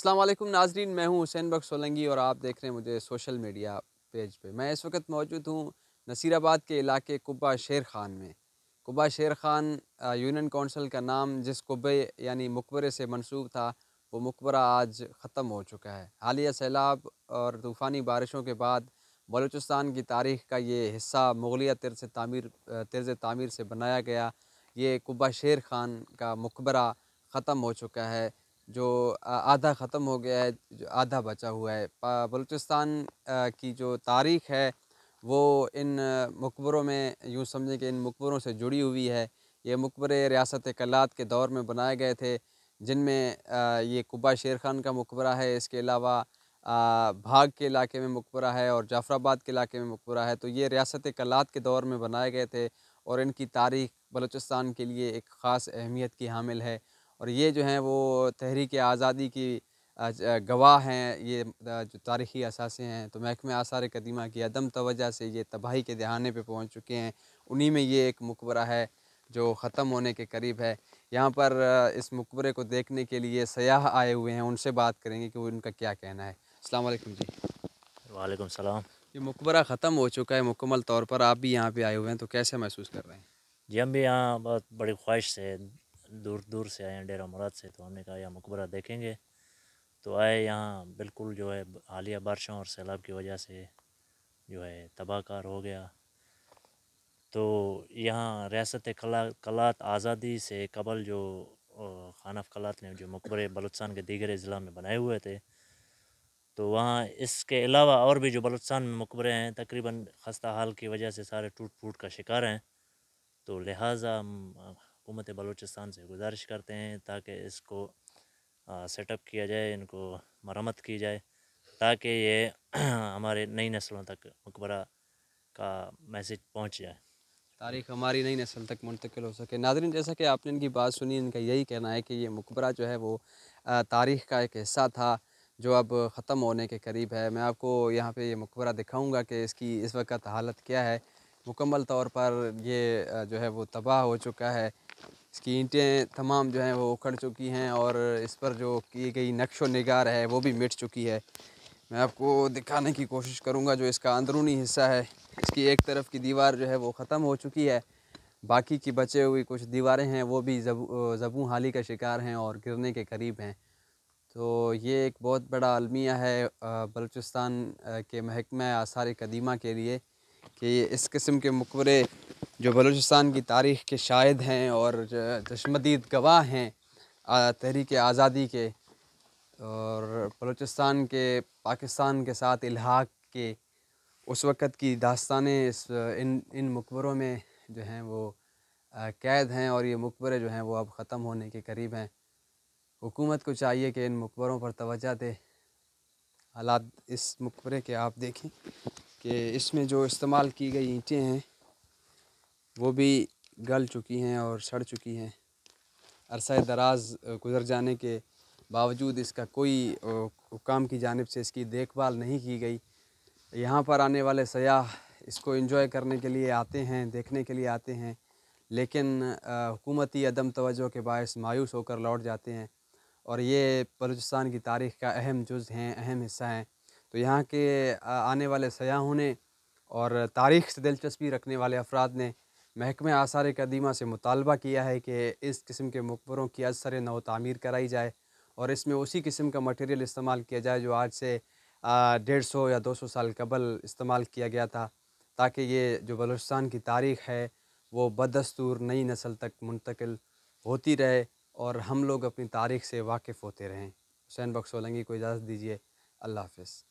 असलम नाजरीन मैं हूं हुसैन बख्श सोलंगी और आप देख रहे हैं मुझे सोशल मीडिया पेज पे मैं इस वक्त मौजूद हूं नसीराबाद के इलाके कुबा शेर ख़ान में कुबा शेर ख़ान यूनियन कौंसल का नाम जिस कुबे यानी मकबरे से मंसूब था वो मकबरा आज ख़त्म हो चुका है हालिया सैलाब और तूफ़ानी बारिशों के बाद बलूचिस्तान की तारीख़ का ये हिस्सा मुगलिया तर्ज तमीर तर्ज तमीर से बनाया गया ये कुबा शेर ख़ान का मकबरा ख़त्म हो चुका है जो आधा ख़त्म हो गया है आधा बचा हुआ है बलूचिस्तान की जो तारीख़ है वो इन मकबरों में यूँ समझें कि इन मकबरों से जुड़ी हुई है ये मकबरे रियासत कलात के दौर में बनाए गए थे जिनमें ये कुबा शेर खान का मकबरा है इसके अलावा भाग के इलाके में मकबरा है और जाफराबाद के इलाके में मकबरा है तो ये रियासत कलात के दौर में बनाए गए थे और इनकी तारीख बलूचिस्तान के लिए एक ख़ास अहमियत की हामिल है और ये जो हैं वो तहरीक आज़ादी की गवाह हैं ये जो तारीख़ी असासे हैं तो महकमे आसार कदीमा की अदम तोजह से ये तबाही के दहाने पर पहुँच चुके हैं उन्हीं में ये एक मकबरा है जो ख़त्म होने के करीब है यहाँ पर इस मकबरे को देखने के लिए सयाह आए हुए हैं उनसे बात करेंगे कि उनका क्या कहना है अल्लाम जी वालेकुम सलाम ये मकबरा ख़त्म हो चुका है मुकम्मल तौर पर आप भी यहाँ पे आए हुए हैं तो कैसे महसूस कर रहे हैं जी हम भी यहाँ बहुत बड़ी ख्वाहिश से दूर दूर से आए हैं डेरा मुराद से तो हमने कहा यह मकबरा देखेंगे तो आए यहाँ बिल्कुल जो है हालिया बारिशों और सैलाब की वजह से जो है तबाहकार हो गया तो यहाँ रियासत कला कलात आज़ादी से कबल जो खानफ कलात ने जो मकबरे बलुचस्तान के दीगर ज़िला में बनाए हुए थे तो वहाँ इसके अलावा और भी जो बलुचस्तान में मकबरे हैं तकरीबन खस्ता हाल की वजह से सारे टूट फूट का शिकार हैं तो लिहाजा हुकूमत बलूचिस्तान से गुजारिश करते हैं ताकि इसको सेटअप किया जाए इनको मरम्मत की जाए ताकि ये हमारे नई नस्लों तक मकबरा का मैसेज पहुँच जाए तारीख हमारी नई नस्ल तक मुंतकिल हो सके नादरी जैसा कि आपने इनकी बात सुनी इनका यही कहना है कि ये मकबरा जो है वो तारीख़ का एक हिस्सा था जो अब ख़त्म होने के करीब है मैं आपको यहाँ पे ये मकबरा दिखाऊंगा कि इसकी इस वक्त हालत क्या है मुकम्मल तौर पर ये जो है वो तबाह हो चुका है इसकी ईंटें तमाम जो हैं वो उखड़ चुकी हैं और इस पर जो की गई नक्श नगार है वो भी मिट चुकी है मैं आपको दिखाने की कोशिश करूँगा जो इसका अंदरूनी हिस्सा है इसकी एक तरफ की दीवार जो है वो ख़त्म हो चुकी है बाकी की बचे हुई कुछ दीवारें हैं वो भी जबू हाली का शिकार हैं और गिरने के करीब हैं तो ये एक बहुत बड़ा अलमिया है बलूचिस्तान के महकमा आसार कदीमा के लिए कि इस किस्म के मकबरे जो बलूचिस्तान की तारीख़ के शायद हैं और चशमदीद गवाह हैं तहरीक आज़ादी के और बलूचिस्तान के पाकिस्तान के साथ इलाहाक के उस वक़्त की दास्तानें इस इन इन मकबरों में जो हैं वो कैद हैं और ये मकबरे जो हैं वो अब ख़त्म होने के करीब हैं हुकूमत को चाहिए कि इन मकबरों पर तोज्जा दे हालात इस मकबरे के आप देखें कि इसमें जो इस्तेमाल की गई ईंटें हैं वो भी गल चुकी हैं और सड़ चुकी हैं अरसा दराज गुज़र जाने के बावजूद इसका कोई हुकाम की जानब से इसकी देखभाल नहीं की गई यहाँ पर आने वाले सयाह इसको इंजॉय करने के लिए आते हैं देखने के लिए आते हैं लेकिन हुकूमती अदम तवज्जो के बायस मायूस होकर लौट जाते हैं और ये बलूचिस्तान की तारीख़ का अहम जुज़ हैं अहम हिस्सा हैं तो यहाँ के आने वाले सयाहों ने और तारीख से दिलचस्पी रखने वाले अफराद ने महकमे आसार कदीमा से मुतालबा किया है कि इस किस्म के मकबरों की अजसर नव तमीर कराई जाए और इसमें उसी किस्म का मटेरियल इस्तेमाल किया जाए जो आज से डेढ़ सौ या दो सौ साल कबल इस्तेमाल किया गया था ताकि ये जो बलोचस्तान की तारीख़ है वो बदस्तूर नई नस्ल तक मुंतकिल होती रहे और हम लोग अपनी तारीख से वाकिफ़ होते रहें हुसैन बख्श सोलंगी को इजाज़त दीजिए अल्लाह हाफ